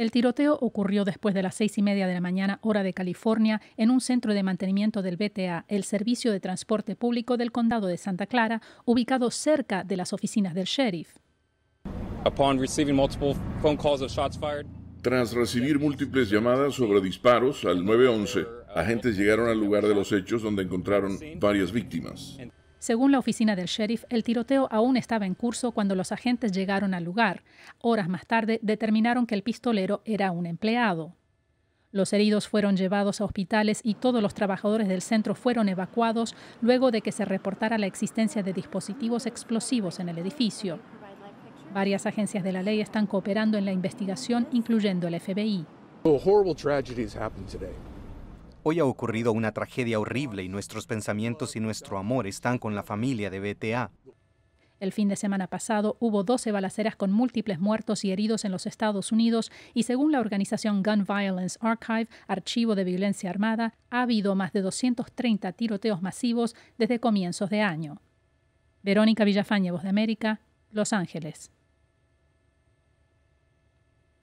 El tiroteo ocurrió después de las seis y media de la mañana, hora de California, en un centro de mantenimiento del BTA, el Servicio de Transporte Público del Condado de Santa Clara, ubicado cerca de las oficinas del sheriff. Tras recibir múltiples llamadas sobre disparos al 911, agentes llegaron al lugar de los hechos donde encontraron varias víctimas. Según la oficina del sheriff, el tiroteo aún estaba en curso cuando los agentes llegaron al lugar. Horas más tarde determinaron que el pistolero era un empleado. Los heridos fueron llevados a hospitales y todos los trabajadores del centro fueron evacuados luego de que se reportara la existencia de dispositivos explosivos en el edificio. Varias agencias de la ley están cooperando en la investigación, incluyendo el FBI. Hoy ha ocurrido una tragedia horrible y nuestros pensamientos y nuestro amor están con la familia de BTA. El fin de semana pasado hubo 12 balaceras con múltiples muertos y heridos en los Estados Unidos y según la organización Gun Violence Archive, Archivo de Violencia Armada, ha habido más de 230 tiroteos masivos desde comienzos de año. Verónica Villafañe, Voz de América, Los Ángeles.